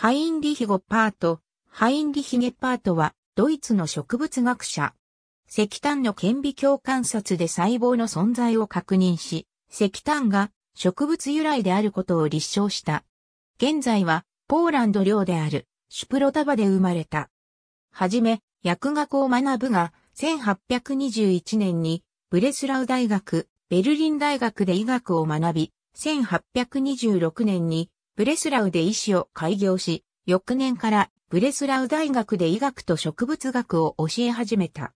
ハインリヒ・ゴッパート、ハインリヒ・ゲッパートは、ドイツの植物学者。石炭の顕微鏡観察で細胞の存在を確認し、石炭が植物由来であることを立証した。現在は、ポーランド領である、シュプロタバで生まれた。はじめ、薬学を学ぶが、1821年に、ブレスラウ大学、ベルリン大学で医学を学び、1826年にブレスラウで医師を開業し、翌年からブレスラウ大学で医学と植物学を教え始めた。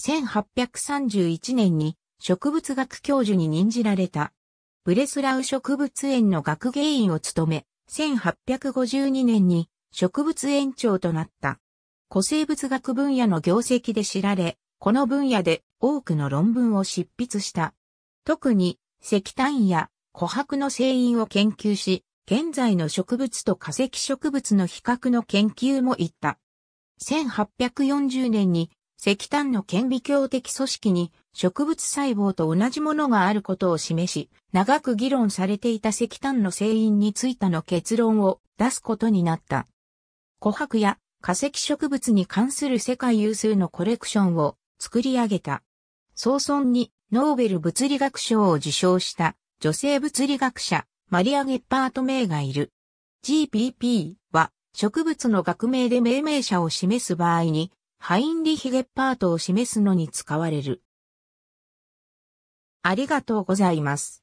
1831年に植物学教授に任じられた。ブレスラウ植物園の学芸員を務め、1852年に植物園長となった。古生物学分野の業績で知られ、この分野で多くの論文を執筆した。特に石炭や琥珀の製品を研究し、現在の植物と化石植物の比較の研究も行った。1840年に石炭の顕微鏡的組織に植物細胞と同じものがあることを示し、長く議論されていた石炭の成因についての結論を出すことになった。琥珀や化石植物に関する世界有数のコレクションを作り上げた。早々にノーベル物理学賞を受賞した女性物理学者マリア・ゲッパート名がいる。GPP は植物の学名で命名者を示す場合に、ハインリヒ・ゲッパートを示すのに使われる。ありがとうございます。